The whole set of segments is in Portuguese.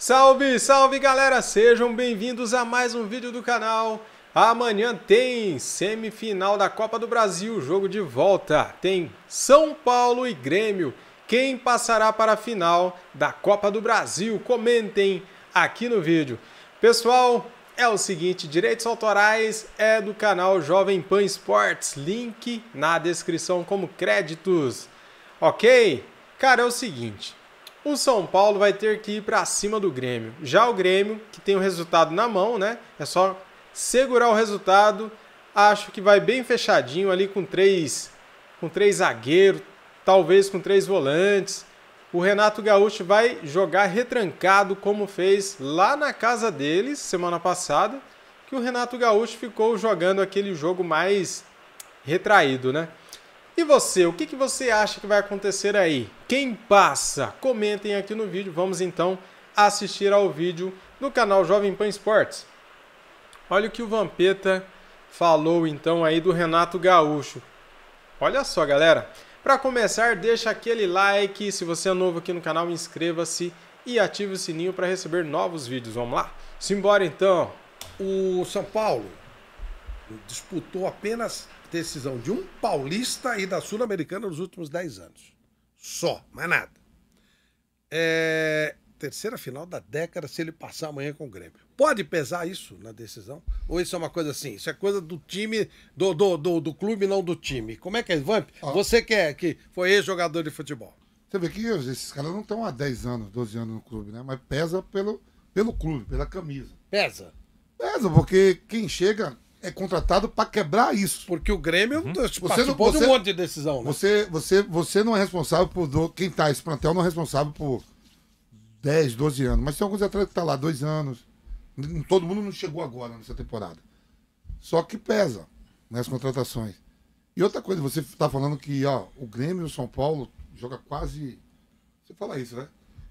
Salve, salve galera! Sejam bem-vindos a mais um vídeo do canal. Amanhã tem semifinal da Copa do Brasil, jogo de volta. Tem São Paulo e Grêmio. Quem passará para a final da Copa do Brasil? Comentem aqui no vídeo. Pessoal, é o seguinte, direitos autorais é do canal Jovem Pan Esportes, link na descrição como créditos. OK? Cara, é o seguinte, o São Paulo vai ter que ir para cima do Grêmio. Já o Grêmio, que tem o resultado na mão, né? É só segurar o resultado. Acho que vai bem fechadinho ali com três, com três zagueiros, talvez com três volantes. O Renato Gaúcho vai jogar retrancado como fez lá na casa deles semana passada, que o Renato Gaúcho ficou jogando aquele jogo mais retraído, né? E você, o que, que você acha que vai acontecer aí? Quem passa? Comentem aqui no vídeo. Vamos então assistir ao vídeo do canal Jovem Pan Esportes. Olha o que o Vampeta falou então aí do Renato Gaúcho. Olha só, galera. Para começar, deixa aquele like. Se você é novo aqui no canal, inscreva-se e ative o sininho para receber novos vídeos. Vamos lá? Simbora então. O São Paulo disputou apenas decisão de um paulista e da Sul-Americana nos últimos 10 anos. Só, mais nada. É... Terceira final da década se ele passar amanhã com o Grêmio. Pode pesar isso na decisão? Ou isso é uma coisa assim? Isso é coisa do time, do, do, do, do clube, não do time. Como é que é, Vamp? Ah. Você que, é, que foi ex-jogador de futebol. Você vê que esses caras não estão há 10 anos, 12 anos no clube, né? Mas pesa pelo, pelo clube, pela camisa. Pesa? Pesa, porque quem chega é contratado para quebrar isso. Porque o Grêmio uhum. você não, você, um monte de decisão, né? Você, você, você não é responsável por. Quem tá, esse plantel não é responsável por 10, 12 anos. Mas tem alguns atletas que tá lá dois anos. Todo mundo não chegou agora nessa temporada. Só que pesa nas né, contratações. E outra coisa, você está falando que ó, o Grêmio e o São Paulo joga quase. Você fala isso, né?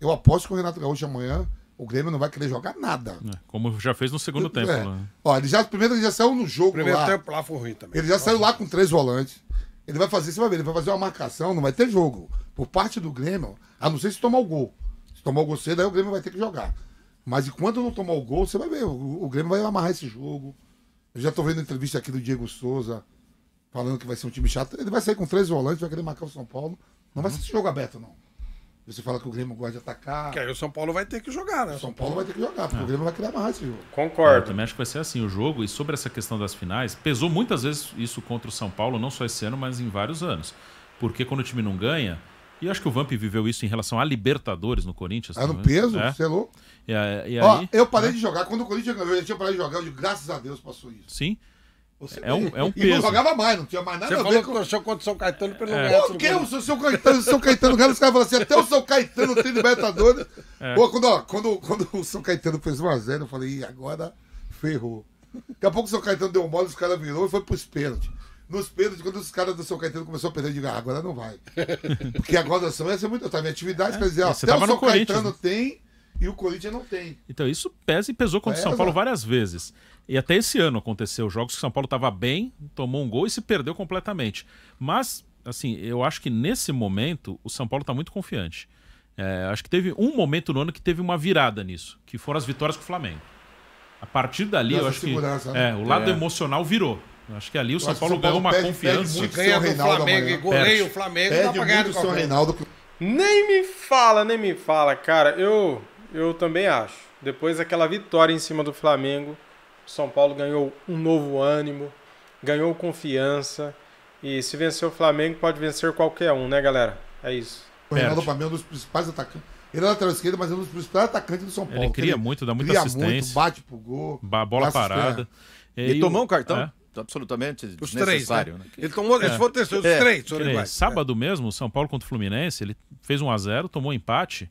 Eu aposto que o Renato Gaúcho amanhã o Grêmio não vai querer jogar nada. É, como já fez no segundo é, tempo. É. Né? Ó, ele já, primeiro ele já saiu no jogo primeiro lá. tempo lá foi ruim também. Ele já Nossa. saiu lá com três volantes. Ele vai fazer, você vai ver, ele vai fazer uma marcação, não vai ter jogo. Por parte do Grêmio, a não ser se tomar o gol. Se tomar o gol cedo, aí o Grêmio vai ter que jogar. Mas enquanto não tomar o gol, você vai ver, o, o Grêmio vai amarrar esse jogo. Eu já tô vendo entrevista aqui do Diego Souza falando que vai ser um time chato. Ele vai sair com três volantes, vai querer marcar o São Paulo. Não vai ser esse jogo aberto, não. Você fala que o Grêmio gosta de atacar. Que aí o São Paulo vai ter que jogar, né? O São Paulo vai ter que jogar, porque ah. o Grêmio vai criar mais esse jogo. Concordo. Eu também acho que vai ser assim o jogo. E sobre essa questão das finais, pesou muitas vezes isso contra o São Paulo, não só esse ano, mas em vários anos. Porque quando o time não ganha, e eu acho que o Vamp viveu isso em relação a Libertadores no Corinthians. Era no peso? É. Você é louco? E, e aí, Ó, eu parei é. de jogar. Quando o Corinthians ganhou, eu tinha parado de jogar. Eu digo, graças a Deus passou isso. Sim. Você é um, é um peso. E não jogava mais, não tinha mais nada Você a ver com... Você achou contra o São Caetano pelo é. Por que é o seu, Caetano Caetano, seu Caetano ganha? Os caras falam assim, até o São Caetano tem Libertadores. É. Pô, quando, ó, quando, quando o São Caetano fez 1x0, eu falei, Ih, agora ferrou. Daqui a pouco o São Caetano deu um mole, os caras virou e foi pros pênaltis. Nos pênaltis, quando os caras do São Caetano começaram a perder, eu digo, ah, agora não vai. Porque a gozação essa é muito... Tá, minha atividade, é. quer dizer, ó, até o São Caetano né? tem e o Corinthians não tem. Então isso pesa e pesou contra o São Paulo várias vezes. E até esse ano aconteceu jogos que o São Paulo estava bem, tomou um gol e se perdeu completamente. Mas, assim, eu acho que nesse momento o São Paulo está muito confiante. É, acho que teve um momento no ano que teve uma virada nisso, que foram as vitórias com o Flamengo. A partir dali, Nossa eu acho que é, né? é, o lado é. emocional virou. acho que ali o São Paulo, Paulo ganhou uma perde, confiança. Perde ganha do Flamengo, goleia o Flamengo, perde dá pra ganhar do São Reinaldo. Nem me fala, nem me fala, cara. Eu eu também acho. Depois daquela vitória em cima do Flamengo, São Paulo ganhou um novo ânimo, ganhou confiança. E se vencer o Flamengo, pode vencer qualquer um, né, galera? É isso. O Reinaldo Flamengo é um dos principais atacantes. Ele é lateral esquerdo, mas é um dos principais atacantes do São Paulo. Ele cria ele muito, dá muita cria assistência. Muito, bate pro gol. Ba bola parada. E, e tomou um cartão. É? absolutamente os três, né? né? Ele tomou, é. esse foi o terceiro, os é. três. É. Sábado mesmo, São Paulo contra o Fluminense, ele fez 1 a 0 tomou empate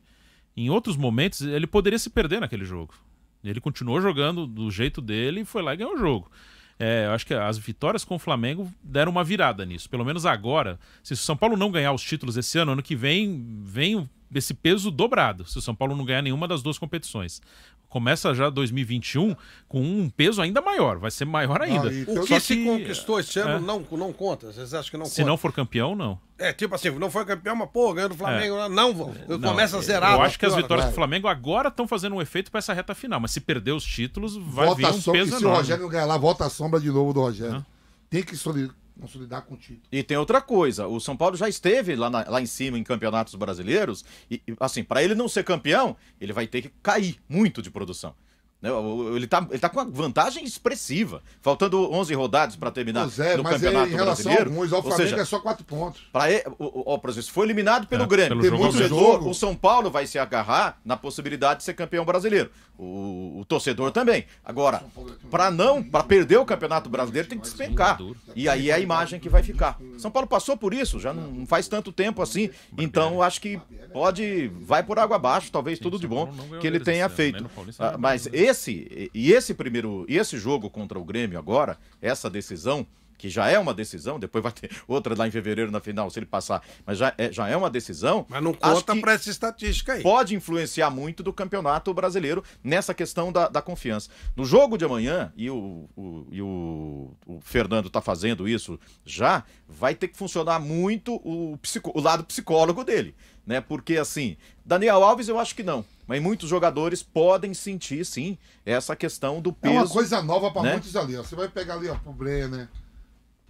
em outros momentos, ele poderia se perder naquele jogo. Ele continuou jogando do jeito dele e foi lá e ganhou o jogo. É, eu acho que as vitórias com o Flamengo deram uma virada nisso. Pelo menos agora, se o São Paulo não ganhar os títulos esse ano, ano que vem, vem esse peso dobrado. Se o São Paulo não ganhar nenhuma das duas competições, começa já 2021 com um peso ainda maior, vai ser maior ainda. Ah, o que, que se conquistou esse ano é. não, não conta, vocês acham que não se conta? Se não for campeão, não. É, tipo assim, não foi campeão, mas pô, ganhou do é. Flamengo, é. não, não, começa a zerar. Eu acho que as vitórias né? do Flamengo agora estão fazendo um efeito para essa reta final, mas se perder os títulos, vai volta vir um peso enorme. se o Rogério não ganhar lá, volta a sombra de novo do Rogério. Ah. Tem que solid consolidar com o título. E tem outra coisa, o São Paulo já esteve lá, na, lá em cima em campeonatos brasileiros e, assim, para ele não ser campeão, ele vai ter que cair muito de produção. Né? Ele está ele tá com uma vantagem expressiva. Faltando 11 rodadas para terminar é, no mas é Campeonato é em relação Brasileiro. A alguns, o Flamengo seja, é só 4 pontos. Para o, o, por exemplo, foi eliminado pelo é, Grêmio. Pelo o, torcedor, o São Paulo vai se agarrar na possibilidade de ser campeão brasileiro. O, o torcedor também. Agora, para é não, para perder o Campeonato Brasileiro, tem que despencar. E aí é a imagem que vai ficar. São Paulo passou por isso, já não faz tanto tempo assim. Então, acho que pode vai por água abaixo, talvez tudo de bom que ele tenha feito. Né? Ah, mas esse esse, e esse primeiro, e esse jogo contra o Grêmio agora, essa decisão, que já é uma decisão, depois vai ter outra lá em fevereiro na final, se ele passar, mas já é, já é uma decisão. Mas não conta para essa estatística aí. Pode influenciar muito do campeonato brasileiro nessa questão da, da confiança. No jogo de amanhã, e o, o, e o, o Fernando está fazendo isso já, vai ter que funcionar muito o, psico, o lado psicólogo dele. Né? Porque assim, Daniel Alves eu acho que não mas muitos jogadores podem sentir, sim, essa questão do peso. É uma coisa nova para né? muitos ali. Ó. Você vai pegar ali ó, pro Brenner,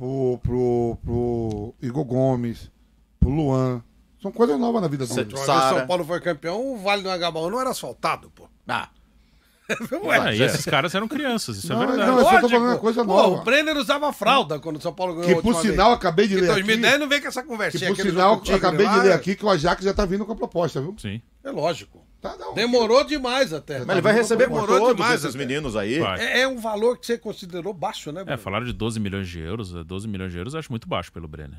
pro, pro, pro Igor Gomes, pro Luan. São coisas novas na vida do São Paulo foi campeão, o Vale do Agabaú não era asfaltado, pô. Ah. Ué, ah, e esses caras eram crianças, isso é não, é verdade. Não, eu tô falando uma coisa nova. Pô, o Brenner usava fralda quando o São Paulo ganhou Que por sinal, vez. acabei de ler 2010 aqui. 2010 não vem com essa conversinha. Que por sinal, acabei de ler aqui que o Ajax já tá vindo com a proposta, viu? Sim. É lógico. Tá, não, Demorou demais até. Mas ele tá vai receber por todos esses meninos aí. É, é, um valor que você considerou baixo, né? Bruno? É, falaram de 12 milhões de euros. 12 é, milhões de euros eu acho muito baixo pelo Brenner.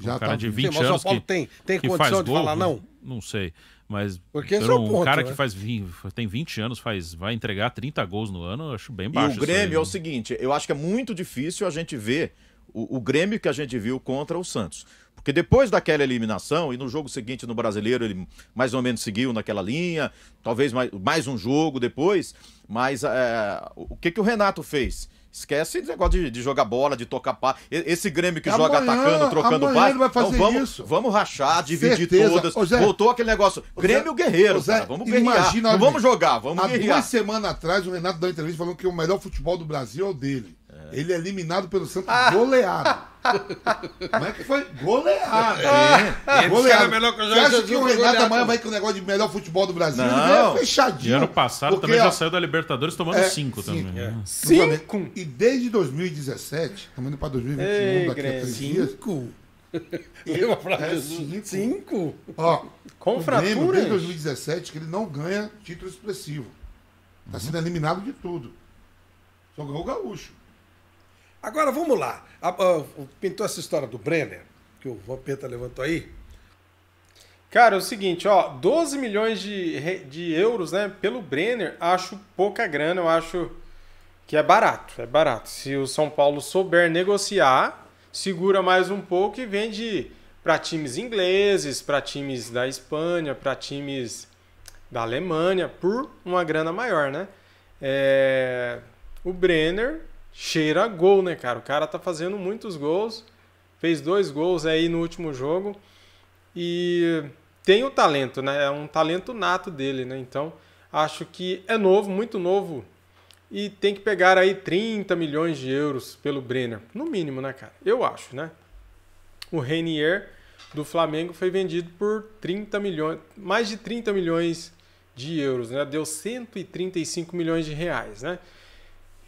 Um cara tá... de 20 Sim, anos que, tem, tem que condição de gol, falar não? Não sei. Mas Porque esse é um ponto, cara né? que faz tem 20 anos, faz, vai entregar 30 gols no ano, eu acho bem baixo. E o Grêmio aí, é o né? seguinte, eu acho que é muito difícil a gente ver o, o Grêmio que a gente viu contra o Santos. Porque depois daquela eliminação, e no jogo seguinte no brasileiro, ele mais ou menos seguiu naquela linha, talvez mais, mais um jogo depois, mas é, o que, que o Renato fez? Esquece esse negócio de, de, jogar bola, de tocar pá. Esse Grêmio que amanhã, joga atacando, trocando pá. Então vamos, isso. vamos rachar, dividir Certeza. todas. Zé, Voltou aquele negócio. Grêmio Zé, guerreiro, Zé, cara. Vamos guerrear. Imagina, Não vamos jogar, vamos há guerrear. duas semanas atrás, o Renato deu uma entrevista falando que o melhor futebol do Brasil é o dele. É. Ele é eliminado pelo Santos ah. goleado. Como é que foi? Goleado. É. Goleado. É melhor que o Você acha que o Renato goleado. amanhã vai com o negócio de melhor futebol do Brasil? Não. Ele é fechadinho. E ano passado porque, também já saiu da Libertadores tomando é, cinco, cinco também. É. Né? Cinco? E desde 2017, estamos indo para 2021, Ei, daqui a é, cinco. cinco. Ó, Com fratura? Grêmio, desde 2017 que ele não ganha título expressivo. Está uhum. sendo eliminado de tudo. Só ganhou o Gaúcho. Agora vamos lá. pintou essa história do Brenner, que o Vampeta levantou aí. Cara, é o seguinte, ó, 12 milhões de, de euros, né, pelo Brenner, acho pouca grana, eu acho que é barato, é barato. Se o São Paulo souber negociar, segura mais um pouco e vende para times ingleses, para times da Espanha, para times da Alemanha, por uma grana maior, né? É... O Brenner cheira gol, né, cara? O cara tá fazendo muitos gols, fez dois gols aí no último jogo e tem o talento, né? É um talento nato dele, né? Então, acho que é novo, muito novo e tem que pegar aí 30 milhões de euros pelo Brenner, no mínimo, né, cara? Eu acho, né? O Rainier do Flamengo foi vendido por 30 milhões, mais de 30 milhões de euros, né? Deu 135 milhões de reais, né?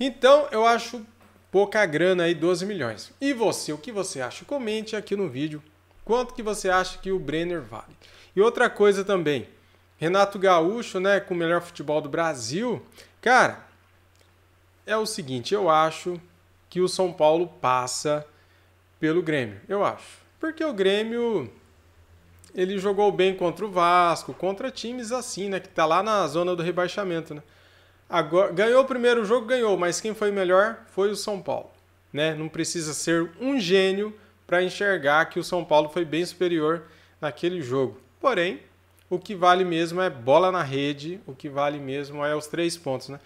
Então eu acho pouca grana aí, 12 milhões. E você, o que você acha? Comente aqui no vídeo quanto que você acha que o Brenner vale. E outra coisa também, Renato Gaúcho, né, com o melhor futebol do Brasil, cara, é o seguinte, eu acho que o São Paulo passa pelo Grêmio, eu acho. Porque o Grêmio ele jogou bem contra o Vasco, contra times assim, né, que tá lá na zona do rebaixamento, né? Agora, ganhou o primeiro jogo, ganhou, mas quem foi melhor foi o São Paulo. Né? Não precisa ser um gênio para enxergar que o São Paulo foi bem superior naquele jogo. Porém, o que vale mesmo é bola na rede, o que vale mesmo é os três pontos. Né?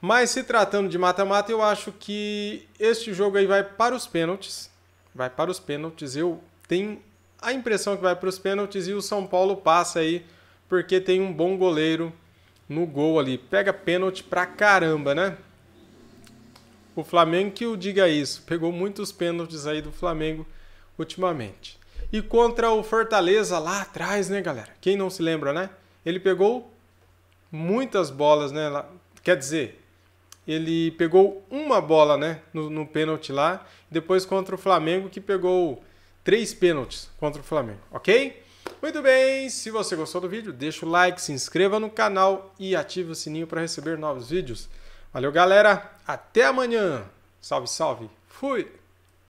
Mas se tratando de mata-mata, eu acho que este jogo aí vai para os pênaltis. Vai para os pênaltis. Eu tenho a impressão que vai para os pênaltis e o São Paulo passa aí porque tem um bom goleiro no gol ali. Pega pênalti pra caramba, né? O Flamengo que o diga isso. Pegou muitos pênaltis aí do Flamengo ultimamente. E contra o Fortaleza lá atrás, né, galera? Quem não se lembra, né? Ele pegou muitas bolas, né? Lá, quer dizer, ele pegou uma bola, né? No, no pênalti lá. Depois contra o Flamengo, que pegou três pênaltis contra o Flamengo, ok? Muito bem, se você gostou do vídeo, deixa o like, se inscreva no canal e ative o sininho para receber novos vídeos. Valeu, galera. Até amanhã. Salve, salve. Fui.